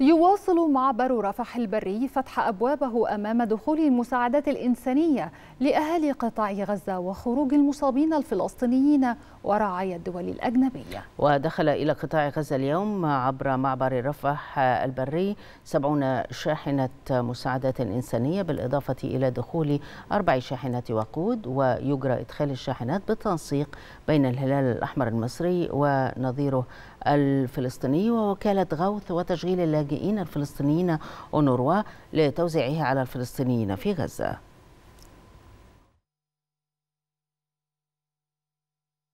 يواصل معبر رفح البري فتح أبوابه أمام دخول المساعدات الإنسانية لأهالي قطاع غزة وخروج المصابين الفلسطينيين ورعايا الدول الأجنبية ودخل إلى قطاع غزة اليوم عبر معبر رفح البري 70 شاحنة مساعدات إنسانية بالإضافة إلى دخول أربع شاحنات وقود ويجرى إدخال الشاحنات بالتنسيق بين الهلال الأحمر المصري ونظيره الفلسطيني ووكالة غوث وتشغيل اللاجئين الفلسطينيين أونروا لتوزيعها على الفلسطينيين في غزة